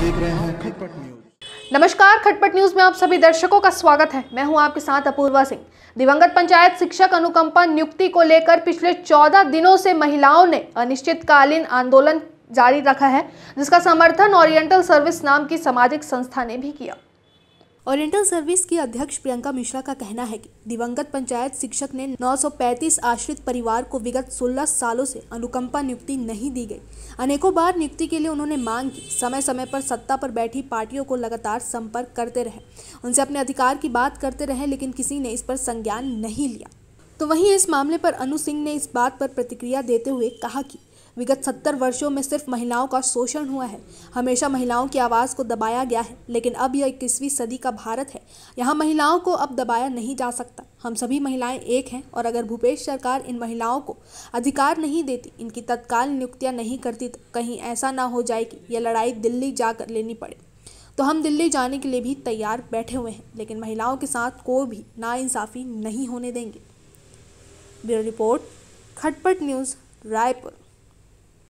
देख रहे हैं खटपट न्यूज नमस्कार खटपट न्यूज में आप सभी दर्शकों का स्वागत है मैं हूं आपके साथ अपूर्वा सिंह दिवंगत पंचायत शिक्षक अनुकंपा नियुक्ति को लेकर पिछले 14 दिनों से महिलाओं ने अनिश्चितकालीन आंदोलन जारी रखा है जिसका समर्थन ओरिएंटल सर्विस नाम की सामाजिक संस्था ने भी किया ओरिएंटल सर्विस की अध्यक्ष प्रियंका मिश्रा का कहना है कि दिवंगत पंचायत शिक्षक ने 935 आश्रित परिवार को विगत 16 सालों से अनुकंपा नियुक्ति नहीं दी गई अनेकों बार नियुक्ति के लिए उन्होंने मांग की समय समय पर सत्ता पर बैठी पार्टियों को लगातार संपर्क करते रहे उनसे अपने अधिकार की बात करते रहे लेकिन किसी ने इस पर संज्ञान नहीं लिया तो वहीं इस मामले पर अनु सिंह ने इस बात पर प्रतिक्रिया देते हुए कहा कि विगत सत्तर वर्षों में सिर्फ महिलाओं का शोषण हुआ है हमेशा महिलाओं की आवाज़ को दबाया गया है लेकिन अब यह इक्कीसवीं सदी का भारत है यहाँ महिलाओं को अब दबाया नहीं जा सकता हम सभी महिलाएं एक हैं और अगर भूपेश सरकार इन महिलाओं को अधिकार नहीं देती इनकी तत्काल नियुक्तियाँ नहीं करती तो कहीं ऐसा ना हो जाए कि यह लड़ाई दिल्ली जाकर लेनी पड़े तो हम दिल्ली जाने के लिए भी तैयार बैठे हुए हैं लेकिन महिलाओं के साथ कोई भी नाइंसाफ़ी नहीं होने देंगे bureau report Khatpat news Raipur